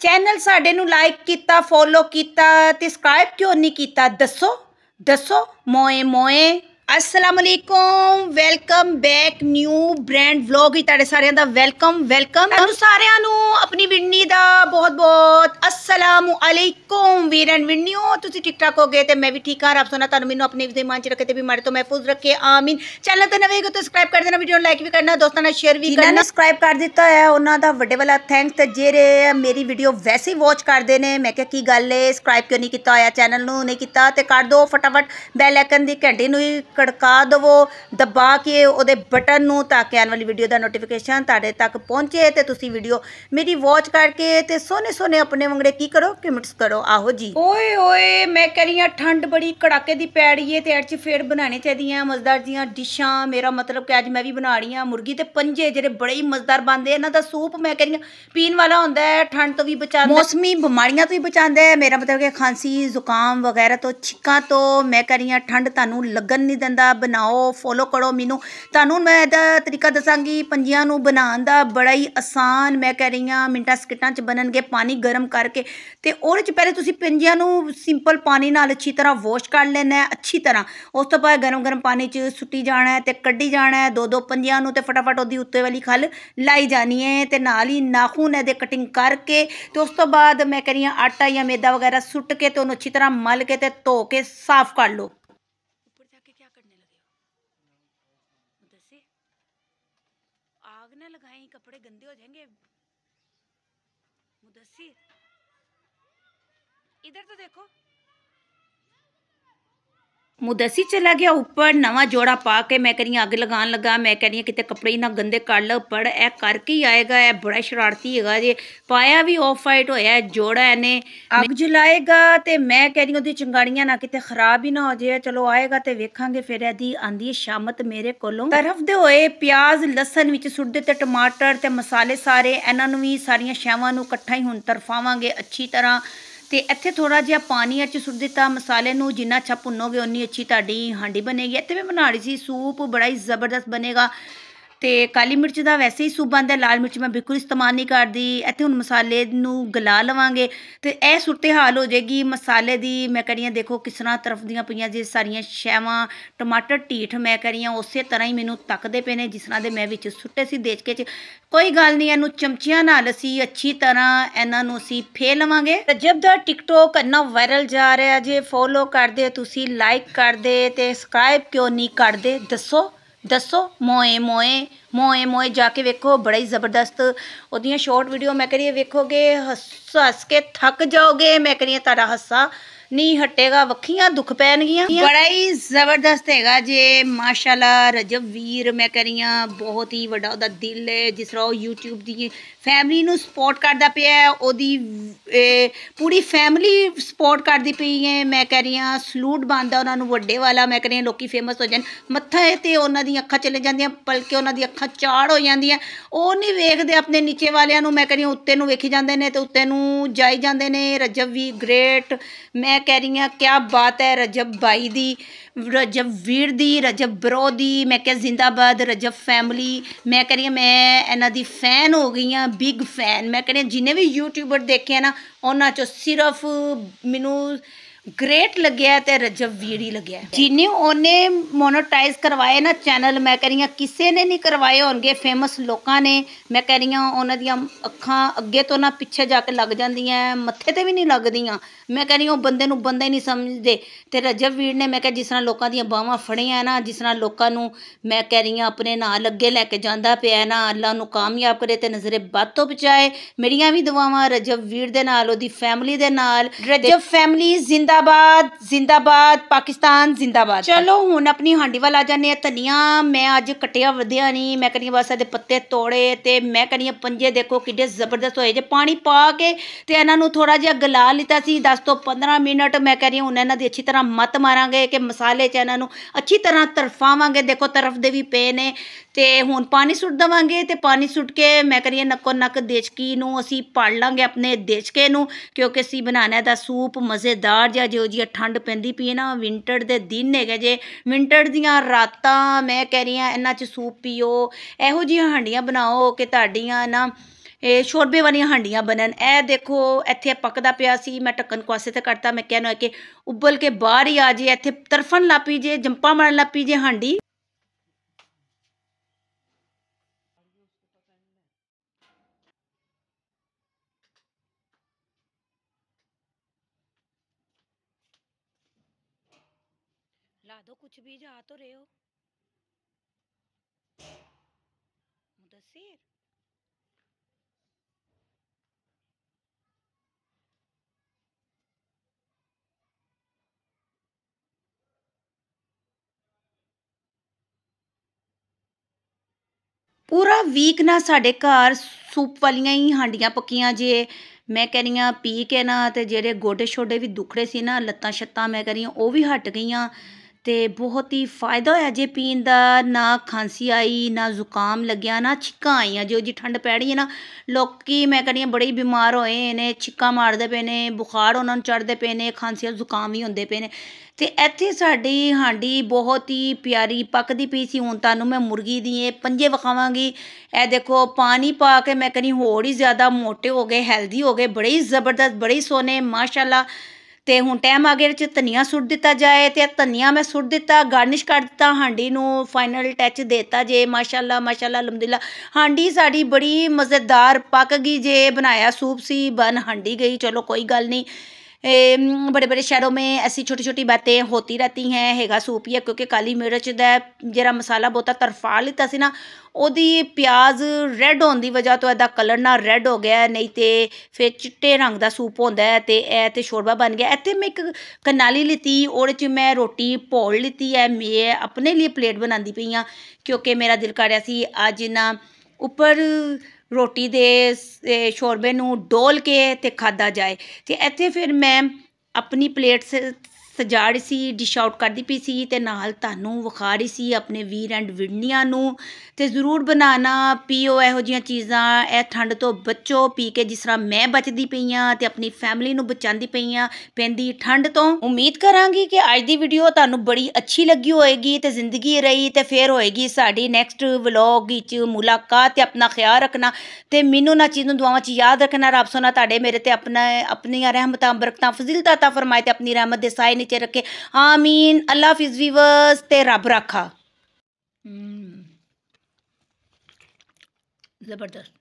channel ਸਾਡੇ ਨੂੰ like ਕੀਤਾ ਫੋਲੋ ਕੀਤਾ ਤੇ ਸਬਸਕ੍ਰਾਈਬ ਕਿਉਂ ਨਹੀਂ ਕੀਤਾ ਦੱਸੋ ਦੱਸੋ ਮੋਏ ਮੋਏ ਅਸਲਾਮੁਅਲੈਕਮ welcome back new brand vlog ਹੀ ਤੁਹਾਡੇ ਸਾਰਿਆਂ ਦਾ ਵੈਲਕਮ ਵੈਲਕਮ ਤੁਹਾਨੂੰ ਸਾਰਿਆਂ ਨੂੰ ਆਪਣੀ ਵਿੰਨੀ ਦਾ ਬਹੁਤ ਬਹੁਤ ਬਹੁਤ ਅਸਲਾਮੁ ਅਲੈਕੁਮ ਐਂਡ ਵਿੰਨਿਓ ਤੁਸੀਂ ਠੀਕ ਠਾਕ ਹੋਗੇ ਤੇ ਮੈਂ ਵੀ ਠੀਕ ਹਾਂ ਰੱਬ ਸੋਨਾ ਤੁਹਾਨੂੰ ਮੈਨੂੰ ਆਪਣੇ ਵਿਦੇ ਮਾਨ ਚ ਰੱਖੇ ਤੇ ਬਿਮਾਰੀ ਤੋਂ ਮਹਿਫੂਜ਼ ਰੱਖੇ ਆਮੀਨ ਚੈਨਲ ਤੇ ਨਵੇਂ ਹੋ ਤਾਂ ਸਬਸਕ੍ਰਾਈਬ ਕਰ ਦੇਣਾ ਵੀਡੀਓ ਨੂੰ ਲਾਈਕ ਵੀ ਕਰਨਾ ਦੋਸਤਾਂ ਨਾਲ ਸ਼ੇਅਰ ਵੀ ਕਰਨਾ ਸਬਸਕ੍ਰਾਈਬ ਕਰ ਦਿੱਤਾ ਹੈ ਉਹਨਾਂ ਦਾ ਵੱਡੇ ਵਾਲਾ ਥੈਂਕਸ ਤੇ ਜਿਹੜੇ ਮੇਰੀ ਵੀਡੀਓ ਵੈਸੇ ਵਾਚ ਕਰਦੇ ਨੇ ਮੈਂ ਕਿਹਾ ਕੀ ਗੱਲ ਏ ਸਬਸਕ੍ਰਾਈਬ ਕਿਉਂ ਨਹੀਂ ਕੀਤਾ ਹੋਇਆ ਚੈਨਲ ਨੂੰ ਨਹੀਂ ਕੀਤਾ ਤੇ ਕਰ ਦਿਓ ਫਟਾਫਟ ਬੈਲ ਆਈਕਨ ਦੀ ਘੰਟੀ ਨੂੰ ਕੜਕਾ ਦਵੋ ਦਬਾ ਕੇ ਉਹਦੇ ਬਟਨ ਨੂੰ ਤਾਂ ਕਿ ਆਉਣ ਵਾਲੀ ਵੀਡੀਓ ਦਾ ਨੋਟੀਫਿਕੇਸ਼ਨ ਤੁਹਾਡੇ ਤੱਕ ਪਹੁੰਚੇ ਤੇ ਤੁਸੀਂ ਵੀਡੀਓ ਮੇਰੀ ਵਾਚ ਕਰਕੇ ਤੇ ਸੋਨੇ ਸੋਨੇ ਆਪਣੇ ਆਪਣੇ ਵੰਗੜੇ ਕੀ ਕਰੋ ਕਿ ਮਿਕਸ ਕਰੋ ਆਹੋ ਜੀ ਓਏ ਓਏ ਮੈਂ ਕਰੀਆਂ ਰਹੀ ਆ ਠੰਡ ਬੜੀ ਕੜਾਕੇ ਦੀ ਪੈ ਰਹੀ ਏ ਤੇ ਅੱਜ ਫੇਰ ਬਣਾਣੇ ਚਾਹੀਦੀਆਂ ਮਜ਼ਦਾਰ ਦੀਆਂ ਡਿਸ਼ਾਂ ਮੇਰਾ ਮਤਲਬ ਕਿ ਅੱਜ ਮੈਂ ਵੀ ਬਣਾ ਰਹੀ ਆ ਮੁਰਗੀ ਤੇ ਪੰਜੇ ਜਿਹੜੇ ਬੜੇ ਹੀ ਮਜ਼ਦਾਰ ਬਣਦੇ ਇਹਨਾਂ ਦਾ ਸੂਪ ਮੈਂ ਕਰੀਆਂ ਰਹੀ ਆ ਪੀਣ ਵਾਲਾ ਹੁੰਦਾ ਹੈ ਠੰਡ ਤੋਂ ਵੀ ਬਚਾਉਂਦਾ ਮੌਸਮੀ ਬਿਮਾਰੀਆਂ ਤੋਂ ਵੀ ਬਚਾਉਂਦਾ ਹੈ ਮੇਰਾ ਮਤਲਬ ਕਿ ਖਾਂਸੀ ਜ਼ੁਕਾਮ ਵਗੈਰਾ ਤੋਂ ਛਿੱਕਾਂ ਤੋਂ ਮੈਂ ਕਰੀਆਂ ਰਹੀ ਆ ਠੰਡ ਤੁਹਾਨੂੰ ਲੱਗਣ ਨਹੀਂ ਦਿੰਦਾ ਬਣਾਓ ਫੋਲੋ ਕਰੋ ਮੈਨੂੰ ਤੁਹਾਨੂੰ ਮੈਂ ਇਹਦਾ ਤਰੀਕਾ ਦੱਸਾਂਗੀ ਪੰਜੀਆਂ ਨੂੰ ਬਣਾਉਣ ਦਾ ਬੜਾ ਹੀ ਆਸਾਨ ਮੈਂ ਕਹਿ ਰਹੀ ਆ ਮਿੰਟਾਂ ਸਕਿੰਟਾਂ 'ਚ ਬਣਨਗੇ ਪਾਣੀ ਗਰਮ ਕਰਕੇ ਤੇ ਉਹਦੇ ਚ ਪਹਿਲੇ ਤੁਸੀਂ ਪਿੰਜਿਆਂ ਨੂੰ ਸਿੰਪਲ ਪਾਣੀ ਨਾਲ ਅੱਛੀ ਤਰ੍ਹਾਂ ਵਾਸ਼ ਕਰ ਲੈਣਾ ਅੱਛੀ ਤਰ੍ਹਾਂ ਉਸ ਤੋਂ ਬਾਅਦ ਗਰਮ ਗਰਮ ਪਾਣੀ ਚ ਸੁੱਟੀ ਜਾਣਾ ਤੇ ਕੱਢੀ ਜਾਣਾ ਦੋ ਦੋ ਪੰਜਿਆਂ ਨੂੰ ਤੇ ਫਟਾਫਟ ਉਹਦੀ ਉੱਤੇ ਵਾਲੀ ਖਲ ਲਾਈ ਜਾਣੀ ਹੈ ਤੇ ਨਾਲ ਹੀ ਨਾਖੂਨ ਇਹਦੇ ਕਟਿੰਗ ਕਰਕੇ ਤੇ ਉਸ ਤੋਂ ਬਾਅਦ ਮੈਂ ਕਹਿੰਦੀ ਆ ਆਟਾ ਜਾਂ ਮੈਦਾ ਵਗੈਰਾ ਸੁੱਟ ਕੇ ਤੇ ਉਹਨੂੰ ਅੱਛੀ ਤਰ੍ਹਾਂ ਮਲ ਕੇ ਤੇ ਧੋ ਕੇ ਸਾਫ਼ ਕਰ ਲਓ आग ਲਗਾਈ ਕੱਪੜੇ ਗੰਦੇ ਹੋ ਜਾਣਗੇ जाएंगे ਇਧਰ तो ਦੇਖੋ ਮੁਦਸੀ ਚਲਾ ਗਿਆ ਉੱਪਰ ਨਵਾਂ ਜੋੜਾ ਪਾ ਕੇ ਮੈਂ ਕਹਿੰਦੀ ਅੱਗ ਲਗਾਉਣ ਲੱਗਾ ਮੈਂ ਕਹਿੰਦੀ ਕਿਤੇ ਕੱਪੜੇ ਨਾ ਗੰਦੇ ਕੱਢ ਲ ਪੜ ਇਹ ਕਰਕੇ ਹੀ ਆਏਗਾ ਇਹ ਬੜਾ ਸ਼ਰਾਰਤੀ ਹੈਗਾ ਜੇ ਪਾਇਆ ਵੀ ਆਫ ਵਾਈਟ ਹੋਇਆ ਜੋੜਾ ਇਹਨੇ ਅੱਗ ਜਲਾਏਗਾ ਤੇ ਮੈਂ ਕਹਿੰਦੀ ਉਹਦੀ ਚੰਗਾੜੀਆਂ ਨਾ ਕਿਤੇ ਖਰਾਬ ਹੀ ਨਾ ਹੋ ਜੇ ਚਲੋ ਆਏਗਾ ਤੇ ਵੇਖਾਂਗੇ ਫਿਰ ਇਹਦੀ ਆਂਦੀ ਸ਼ਾਮਤ ਮੇਰੇ ਕੋਲੋਂ ਤਰਫ ਦੇ ਹੋਏ ਪਿਆਜ਼ ਲਸਣ ਵਿੱਚ ਸੁੱਟਦੇ ਤੇ ਟਮਾਟਰ ਤੇ ਮਸਾਲੇ ਸਾਰੇ ਇਹਨਾਂ ਨੂੰ ਵੀ ਸਾਰੀਆਂ ਸ਼ਾਵਾਂ ਨੂੰ ਇਕੱਠਾ ਹੀ ਹੁਣ ਤਰਫਾਵਾਂਗੇ ਅੱਛੀ ਤਰ੍ਹਾਂ ਤੇ ਇੱਥੇ ਥੋੜਾ ਜਿਹਾ ਪਾਣੀ ਅੱਚ ਸੁੱਟ ਦਿੱਤਾ ਮਸਾਲੇ ਨੂੰ ਜਿੰਨਾ ਅੱਛਾ ਭੁੰਨੋਗੇ ਉਨੀ ਅੱਛੀ ਤੁਹਾਡੀ ਹਾਂਡੀ ਬਣੇਗੀ ਇੱਥੇ ਵੀ ਬਣਾ ਰਹੀ ਸੀ ਸੂਪ ਬੜਾ ਹੀ ਜ਼ਬਰਦਸਤ ਬਣੇਗਾ ਤੇ ਕਾਲੀ ਮਿਰਚ ਦਾ ਵੈਸੇ ਹੀ ਸੂਪ ਬਣਦਾ ਲਾਲ ਮਿਰਚ ਮੈਂ ਬਿਲਕੁਲ ਇਸਤੇਮਾਲ ਨਹੀਂ ਕਰਦੀ ਇੱਥੇ ਹੁਣ ਮਸਾਲੇ ਨੂੰ ਗਲਾ ਲਵਾਂਗੇ ਤੇ ਇਹ ਸੁਰਤੇ ਹਾਲ ਹੋ ਜਾਏਗੀ ਮਸਾਲੇ ਦੀ ਮੈਂ ਕਰੀਆਂ ਦੇਖੋ ਕਿਸ ਤਰ੍ਹਾਂ ਤਰਫ ਦੀਆਂ ਪਈਆਂ ਜੇ ਸਾਰੀਆਂ ਸ਼ੈਵਾਂ ਟਮਾਟਰ ਢੀਠ ਮੈਂ ਕਰੀਆਂ ਉਸੇ ਤਰ੍ਹਾਂ ਹੀ ਮੈਨੂੰ ਤੱਕਦੇ ਪਏ ਨੇ ਜਿਸ ਤਰ੍ਹਾਂ ਦੇ ਮੈਂ ਵਿੱਚ ਸੁੱਟੇ ਸੀ ਦੇਖ ਕੇ ਕੋਈ ਗੱਲ ਨਹੀਂ ਇਹਨੂੰ ਚਮਚੀਆਂ ਨਾਲ ਅਸੀਂ ਅੱਛੀ ਤਰ੍ਹਾਂ ਇਹਨਾਂ ਨੂੰ ਅਸੀਂ ਫੇਰ ਲਵਾਂਗੇ ਜਦ ਦਾ ਟਿਕਟੋਕ ਇੰਨਾ ਵਾਇਰਲ ਜਾ ਰਿਹਾ ਜੇ ਫੋਲੋ ਕਰਦੇ ਤੁਸੀਂ ਲਾਈਕ ਕਰਦੇ ਤੇ ਸਬਸਕ੍ਰਾਈਬ ਕਿਉਂ ਨਹੀਂ ਕਰਦੇ ਦੱਸੋ ਦੱਸੋ ਮੋਏ ਮੋਏ ਮੋਏ ਮੋਏ ਜਾ ਕੇ ਵੇਖੋ ਬੜਾ ਹੀ ਜ਼ਬਰਦਸਤ ਉਹਦੀਆਂ ਸ਼ਾਰਟ ਵੀਡੀਓ ਮੈਂ ਕਹਿੰਦੀ ਵੇਖੋਗੇ ਹੱਸ ਹੱਸ ਕੇ ਥੱਕ ਜਾਓਗੇ ਮੈਂ ਕਹਿੰਦੀ ਤੁਹਾਡਾ ਹੱਸਾ ਨਹੀਂ ਹਟੇਗਾ ਵੱਖੀਆਂ ਦੁੱਖ ਪੈਣਗੀਆਂ ਬੜਾ ਹੀ ਜ਼ਬਰਦਸਤ ਹੈਗਾ ਜੇ ਮਾਸ਼ਾਅੱਲਾ ਰਜਬ ਵੀਰ ਮੈਂ ਕਰੀਆਂ ਬਹੁਤ ਹੀ ਵੱਡਾ ਉਹਦਾ ਦਿਲ ਹੈ ਜਿਸ ਤਰ੍ਹਾਂ ਉਹ YouTube ਦੀ ਫੈਮਿਲੀ ਨੂੰ ਸਪੋਰਟ ਕਰਦਾ ਪਿਆ ਹੈ ਉਹਦੀ ਪੂਰੀ ਫੈਮਿਲੀ ਸਪੋਰਟ ਕਰਦੀ ਪਈ ਹੈ ਮੈਂ ਕਰੀਆਂ ਸਲੂਟ ਬੰਦਾ ਉਹਨਾਂ ਨੂੰ ਵੱਡੇ ਵਾਲਾ ਮੈਂ ਕਰੀਆਂ ਲੋਕੀ ਫੇਮਸ ਹੋ ਜਾਣ ਮੱਥਾ ਹੈ ਤੇ ਉਹਨਾਂ ਦੀਆਂ ਅੱਖਾਂ ਚਲੇ ਜਾਂਦੀਆਂ ਬਲਕਿ ਉਹਨਾਂ ਦੀ ਅੱਖਾਂ ਚਾੜ ਹੋ ਜਾਂਦੀਆਂ ਉਹ ਨਹੀਂ ਵੇਖਦੇ ਆਪਣੇ ਨੀਚੇ ਵਾਲਿਆਂ ਨੂੰ ਮੈਂ ਕਰੀਆਂ ਉੱਤੇ ਨੂੰ ਵੇਖੀ ਜਾਂਦੇ ਨੇ ਤੇ ਉੱਤੇ ਨੂੰ ਜਾਈ ਜਾਂਦੇ ਨੇ ਰਜਬ ਵੀ ਗ੍ਰੇਟ ਮੈਂ ਮੈਂ ਕਹਿ ਰਹੀ ਹਾਂ ਕੀ ਬਾਤ ਹੈ ਰਜਬ ਬਾਈ ਦੀ ਰਜਬ ਵੀਰ ਦੀ ਰਜਬ ਬਰੋ ਦੀ ਮੈਂ ਕਹਿੰਦਾ ਜ਼ਿੰਦਾਬਾਦ ਰਜਬ ਫੈਮਿਲੀ ਮੈਂ ਕਹਿ ਰਹੀ ਹਾਂ ਮੈਂ ਇਹਨਾਂ ਦੀ ਫੈਨ ਹੋ ਗਈ ਹਾਂ ਬਿਗ ਫੈਨ ਮੈਂ ਕਹਿੰਦਾ ਜਿਨੇ ਵੀ ਯੂਟਿਊਬਰ ਦੇਖੇ ਨਾ ਉਹਨਾਂ ਚੋਂ ਸਿਰਫ ਮੈਨੂੰ ਗ੍ਰੇਟ ਲੱਗਿਆ ਤੇ ਰਜਬ ਵੀੜੀ ਲੱਗਿਆ ਜਿਨੇ ਉਹਨੇ ਮੋਨਟਾਈਜ਼ ਕਰਵਾਏ ਨਾ ਚੈਨਲ ਮੈਂ ਕਹ ਰਹੀ ਹਾਂ ਕਿਸੇ ਨੇ ਨਹੀਂ ਕਰਵਾਏ ਹੋਣਗੇ ਫੇਮਸ ਲੋਕਾਂ ਨੇ ਮੈਂ ਕਹ ਰਹੀ ਹਾਂ ਉਹਨਾਂ ਦੀਆਂ ਅੱਖਾਂ ਅੱਗੇ ਤੋਂ ਨਾ ਪਿੱਛੇ ਜਾ ਕੇ ਲੱਗ ਜਾਂਦੀਆਂ ਮੱਥੇ ਤੇ ਵੀ ਨਹੀਂ ਲੱਗਦੀਆਂ ਮੈਂ ਕਹਿੰਦੀ ਉਹ ਬੰਦੇ ਨੂੰ ਬੰਦਾ ਹੀ ਨਹੀਂ ਸਮਝਦੇ ਤੇ ਰਜਬ ਵੀਰ ਨੇ ਮੈਂ ਕਿਹਾ ਜਿਸ ਤਰ੍ਹਾਂ ਲੋਕਾਂ ਦੀਆਂ ਬਾਹਾਂ ਫੜੀਆਂ ਨਾ ਜਿਸ ਤਰ੍ਹਾਂ ਲੋਕਾਂ ਨੂੰ ਮੈਂ ਕਹਿ ਰਹੀ ਹਾਂ ਆਪਣੇ ਨਾਲ ਅੱਗੇ ਲੈ ਕੇ ਜਾਂਦਾ ਪਿਆ ਨਾ ਅੱਲਾ ਨੂੰ ਕਾਮਯਾਬ ਕਰੇ ਤੇ ਨਜ਼ਰੇ ਬਦ ਤੋਂ ਬਚਾਏ ਮੇਰੀਆਂ ਵੀ ਦੁਆਵਾਂ ਰਜਬ ਵੀਰ ਦੇ ਨਾਲ ਉਹਦੀ ਫੈਮਿਲੀ ਦੇ ਨਾਲ ਰਜਬ ਫੈਮਿਲੀ ਜ਼ਿੰਦਾਬਾਦ ਜ਼ਿੰਦਾਬਾਦ ਪਾਕਿਸਤਾਨ ਜ਼ਿੰਦਾਬਾਦ ਚਲੋ ਹੁਣ ਆਪਣੀ ਹਾਂਡੀ ਵੱਲ ਆ ਜਾਂਦੇ ਆ ਤਨੀਆਂ ਮੈਂ ਅੱਜ ਕਟਿਆ ਵਧਿਆ ਨਹੀਂ ਮੈਂ ਕਹਿੰਦੀ ਬਸ ਇਹਦੇ ਪੱਤੇ ਤੋੜੇ ਤੇ ਮੈਂ ਕਹਿੰਦੀ ਪੰਜੇ ਦੇਖੋ ਕਿੱਡੇ ਜ਼ਬਰਦਸਤ ਹੋਏ ਜੇ ਪਾਣੀ ਪਾ ਕੇ ਤੇ ਇਹਨਾਂ ਨੂੰ ਥੋੜਾ ਜਿਹਾ ਗਲਾ ਲਿੱਤਾ ਸੀ 10 10 ਤੋਂ 15 ਮਿੰਟ ਮੈਂ ਕਹਿ ਰਹੀ ਹਾਂ ਉਹਨਾਂ ਦੀ ਅੱਛੀ ਤਰ੍ਹਾਂ ਮਤ ਮਾਰਾਂਗੇ ਕਿ ਮਸਾਲੇ ਚ ਇਹਨਾਂ ਨੂੰ ਅੱਛੀ ਤਰ੍ਹਾਂ ਤਰਫਾਵਾਂਗੇ ਦੇਖੋ ਤਰਫ ਦੇ ਵੀ ਪਏ ਨੇ ਤੇ ਹੁਣ ਪਾਣੀ ਸੁੱਟ ਦਵਾਂਗੇ ਤੇ ਪਾਣੀ ਸੁੱਟ ਕੇ ਮੈਂ ਕਰੀਏ ਨੱਕੋ ਨੱਕ ਦੇਚਕੀ ਨੂੰ ਅਸੀਂ ਪੜ ਲਾਂਗੇ ਆਪਣੇ ਦੇਚਕੇ ਨੂੰ ਕਿਉਂਕਿ ਅਸੀਂ ਬਣਾਣਾ ਦਾ ਸੂਪ ਮਜ਼ੇਦਾਰ ਜਿਹਾ ਜੋ ਜੀ ਠੰਡ ਪੈਂਦੀ ਪਈ ਨਾ ਵਿੰਟਰ ਦੇ ਦਿਨ ਹੈਗੇ ਜੇ ਵਿੰਟਰ ਦੀਆਂ ਰਾਤਾਂ ਮੈਂ ਕਹਿ ਰਹੀ ਹਾਂ ਇਹਨਾਂ 'ਚ ਸੂਪ ਪੀਓ ਇਹੋ ਜਿਹੀਆਂ ਹੰਡੀਆਂ ਬਣਾਓ ਕਿ ਤੁਹਾਡੀਆਂ ਨਾ ਇਹ ਸ਼ੋਰਬੇ ਵਾਲੀਆਂ ਹਾਂਡੀਆਂ ਬਣਨ ਇਹ ਦੇਖੋ ਇੱਥੇ ਪੱਕਦਾ ਪਿਆ ਸੀ ਮੈਂ ਟੱਕਣ ਕੁਆਸੇ ਤੇ ਕੱਟਤਾ ਮੈਂ ਕਹਿਣਾ ਕਿ ਉੱਬਲ ਕੇ ਬਾਹਰ ਹੀ ਆ ਜੇ ਇੱਥੇ ਤਰਫਣ ਲਾਪੀ ਜੇ ਜੰਪਾ ਮਾਰਨ ਲਾਪੀ ਜੇ ਹਾਂਡੀ ला दो कुछ भी जा तो रहे हो मुदस्सिर ਪੂਰਾ ਵੀਕ ਨਾ ਸਾਡੇ ਘਰ ਸੂਪ ਵਾਲੀਆਂ ਹੀ ਹਾਂਡੀਆਂ ਪੱਕੀਆਂ ਜੇ ਮੈਂ ਕਹਿੰਨੀਆਂ ਪੀ ਕੇ ਨਾ ਤੇ ਜਿਹੜੇ ਗੋਡੇ ਛੋਡੇ ਵੀ ਦੁਖੜੇ ਸੀ ਨਾ ਲੱਤਾਂ ਛੱਤਾਂ ਮੈਂ ਕਰੀਆਂ ਉਹ ਵੀ ਹਟ ਗਈਆਂ ਤੇ ਬਹੁਤ ਹੀ ਫਾਇਦਾ ਹੋਇਆ ਜੇ ਪੀਣ ਦਾ ਨਾ ਖਾਂਸੀ ਆਈ ਨਾ ਜ਼ੁਕਾਮ ਲੱਗਿਆ ਨਾ ਛਿੱਕਾਂ ਆਈਆਂ ਜੋ ਜੀ ਠੰਡ ਪੈ ਰਹੀ ਹੈ ਨਾ ਲੋਕੀ ਮੈਂ ਕਹਿੰਦੀ ਬੜੇ ਹੀ ਬਿਮਾਰ ਹੋਏ ਨੇ ਛਿੱਕਾਂ ਮਾਰਦੇ ਪਏ ਨੇ ਬੁਖਾਰ ਉਹਨਾਂ ਨੂੰ ਚੜਦੇ ਪਏ ਨੇ ਖਾਂਸੀਆਂ ਜ਼ੁਕਾਮ ਵੀ ਹੁੰਦੇ ਪਏ ਨੇ ਤੇ ਇੱਥੇ ਸਾਡੀ ਹਾਂਡੀ ਬਹੁਤ ਹੀ ਪਿਆਰੀ ਪੱਕਦੀ ਪਈ ਸੀ ਹੁਣ ਤੁਹਾਨੂੰ ਮੈਂ ਮੁਰਗੀ ਦੀ ਇਹ ਪੰਜੇ ਵਿਖਾਵਾਂਗੀ ਇਹ ਦੇਖੋ ਪਾਣੀ ਪਾ ਕੇ ਮੈਂ ਕਹਿੰਦੀ ਹੋਰ ਹੀ ਜ਼ਿਆਦਾ ਮੋਟੇ ਹੋ ਗਏ ਹੈਲਦੀ ਹੋ ਗਏ ਬੜੇ ਹੀ ਜ਼ਬਰਦਸਤ ਬੜੇ ਸੋਨੇ ਮਾਸ਼ਾਅੱਲਾ ਤੇ ਹੁਣ ਟਾਈਮ ਆ ਗਿਆ ਚ ਧਨੀਆ ਸੁੱਟ ਦਿੱਤਾ ਜਾਏ ਤੇ ਧਨੀਆ ਮੈਂ ਸੁੱਟ ਦਿੱਤਾ ਗਾਰਨਿਸ਼ ਕਰ ਦਿੱਤਾ ਹਾਂਡੀ ਨੂੰ ਫਾਈਨਲ ਟੱਚ ਦਿੱਤਾ ਜੇ ਮਾਸ਼ਾਅੱਲਾ ਮਾਸ਼ਾਅੱਲਾ ਅਲਹਮਦੁਲਿਲਾ ਹਾਂਡੀ ਸਾਡੀ ਬੜੀ ਮਜ਼ੇਦਾਰ ਪੱਕ ਗਈ ਜੇ ਬਣਾਇਆ ਸੂਪ ਸੀ ਬਨ ਹਾਂਡੀ ਗਈ ਚਲੋ ਕੋਈ ਗੱਲ ਨਹੀਂ बड़े बड़े शहरों ਮੇ ऐसी छोटी छोटी बातें ਹੋਤੀ ਰਹਤੀ ਹੈ ਹੈਗਾ ਸੂਪ ਹੀ ਹੈ ਕਿਉਂਕਿ ਕਾਲੀ ਮਿਰਚ ਦਾ ਜਿਹੜਾ ਮਸਾਲਾ ਬਹੁਤਾ ਤਰਫਾ ਲਿੱਤਾ ਸੀ ਨਾ ਉਹਦੀ ਪਿਆਜ਼ ਰੈੱਡ ਹੋਣ ਦੀ ਵਜ੍ਹਾ ਤੋਂ ਇਹਦਾ ਕਲਰ ਨਾ ਰੈੱਡ ਹੋ ਗਿਆ ਨਹੀਂ ਤੇ ਫਿਰ ਚਿੱਟੇ ਰੰਗ ਦਾ ਸੂਪ ਹੁੰਦਾ ਤੇ ਇਹ ਤੇ ਸ਼ੋਰਬਾ ਬਣ ਗਿਆ ਇੱਥੇ ਮੈਂ ਇੱਕ ਕਨਾਲੀ ਲਿੱਤੀ ਉਹਦੇ 'ਚ ਮੈਂ ਰੋਟੀ ਪੋਲ ਲਿੱਤੀ ਹੈ ਮੈਂ ਆਪਣੇ ਲਈ ਪਲੇਟ ਬਣਾਉਂਦੀ ਪਈ ਆ ਕਿਉਂਕਿ ਮੇਰਾ ਦਿਲ ਕਰਿਆ ਸੀ ਅੱਜ ਨਾ ਉੱਪਰ ਰੋਟੀ ਦੇ ਸ਼ੋਰਬੇ ਨੂੰ ਡੋਲ ਕੇ ਤੇ ਖਾਦਾ ਜਾਏ ਤੇ ਇੱਥੇ ਫਿਰ ਮੈਂ ਆਪਣੀ ਪਲੇਟ ਸਜਾੜ ਸੀ ਡਿਸ਼ ਆਊਟ ਕਰਦੀ ਪਈ ਸੀ ਤੇ ਨਾਲ ਤੁਹਾਨੂੰ ਵਿਖਾ ਰਹੀ ਸੀ ਆਪਣੇ ਵੀਰ ਐਂਡ ਵਿਡਨੀਆਂ ਨੂੰ ਤੇ ਜ਼ਰੂਰ ਬਣਾਣਾ ਪੀਓ ਇਹੋ ਜੀਆਂ ਚੀਜ਼ਾਂ ਇਹ ਠੰਡ ਤੋਂ ਬਚੋ ਪੀ ਕੇ ਜਿਸ ਤਰ੍ਹਾਂ ਮੈਂ ਬਚਦੀ ਪਈ ਆ ਤੇ ਆਪਣੀ ਫੈਮਿਲੀ ਨੂੰ ਬਚਾਉਂਦੀ ਪਈ ਆ ਪੈਂਦੀ ਠੰਡ ਤੋਂ ਉਮੀਦ ਕਰਾਂਗੀ ਕਿ ਅੱਜ ਦੀ ਵੀਡੀਓ ਤੁਹਾਨੂੰ ਬੜੀ ਅੱਛੀ ਲੱਗੀ ਹੋਏਗੀ ਤੇ ਜ਼ਿੰਦਗੀ ਰਹੀ ਤੇ ਫੇਰ ਹੋਏਗੀ ਸਾਡੀ ਨੈਕਸਟ ਵਲੌਗ ਵਿੱਚ ਮੁਲਾਕਾਤ ਤੇ ਆਪਣਾ ਖਿਆਲ ਰੱਖਣਾ ਤੇ ਮੈਨੂੰ ਨਾ ਚੀਜ਼ ਨੂੰ ਦੁਆਵਾਂ 'ਚ ਯਾਦ ਰੱਖਣਾ ਰੱਬ ਸੋਨਾ ਤੁਹਾਡੇ ਮੇਰੇ ਤੇ ਆਪਣਾ ਆਪਣੀਆਂ ਰਹਿਮਤਾਂ ਬਰਕਤਾਂ ਫਜ਼ੀਲਤਾਂ ਤਾ ਫਰਮਾਏ ਤੇ ਆਪਣੀ ਰਹਿਮਤ ਦੇ ਸਾਇਨ ਵਿੱਚ ਰੱਖੇ ਆਮੀਨ ਅੱਲਾ ਫਿਜ਼ ਵੀਵਰਸ ਤੇ ਰੱਬ ਰਾਖਾ ਜ਼ਬਰਦਸਤ